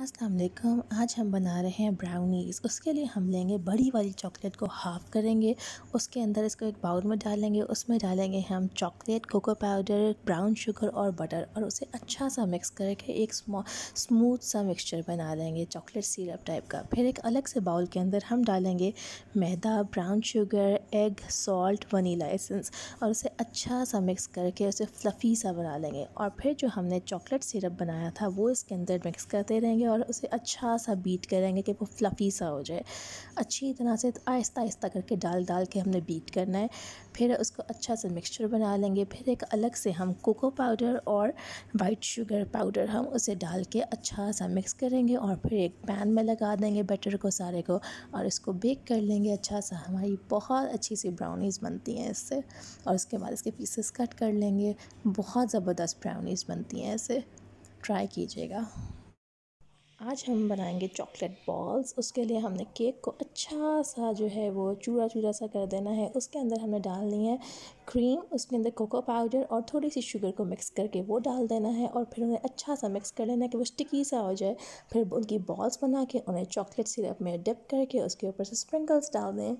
वालेकुम आज हम बना रहे हैं ब्राउनीज़ उसके लिए हम लेंगे बड़ी वाली चॉकलेट को हाफ़ करेंगे उसके अंदर इसको एक बाउल में डालेंगे उसमें डालेंगे हम chocolate cocoa powder brown sugar और बटर और उसे अच्छा सा मिक्स करके एक स्मूथ सा मिक्सचर बना लेंगे चॉकलेट सिरप टाइप का फिर एक अलग से बाउल के अंदर हम डालेंगे मैदा brown sugar egg salt vanilla essence और उसे अच्छा सा मिक्स करके उसे फ्लफ़ी सा बना लेंगे और फिर जो हमने चॉकलेट सिरप बनाया था वो इसके अंदर मिक्स करते रहेंगे और उसे अच्छा सा बीट करेंगे कि वो फ्लफ़ी सा हो जाए अच्छी तरह से तो आहिस्ता आहिस्ता करके डाल डाल के हमने बीट करना है फिर उसको अच्छा सा मिक्सचर बना लेंगे फिर एक अलग से हम कोको पाउडर और वाइट शुगर पाउडर हम उसे डाल के अच्छा सा मिक्स करेंगे और फिर एक पैन में लगा देंगे बटर को सारे को और इसको बेक कर लेंगे अच्छा सा हमारी बहुत अच्छी सी ब्राउनीज़ बनती हैं इससे और उसके बाद इसके पीसेस कट कर लेंगे बहुत ज़बरदस्त ब्राउनीज़ बनती हैं इसे ट्राई कीजिएगा आज हम बनाएंगे चॉकलेट बॉल्स उसके लिए हमने केक को अच्छा सा जो है वो चूरा चूरा सा कर देना है उसके अंदर हमने डालनी है क्रीम उसके अंदर कोको पाउडर और थोड़ी सी शुगर को मिक्स करके वो डाल देना है और फिर उन्हें अच्छा सा मिक्स कर लेना है कि वो स्टिकी सा हो जाए फिर उनकी बॉल्स बना के उन्हें चॉकलेट सिरप में डिप करके उसके ऊपर से स्प्रिंकल्स डाल दें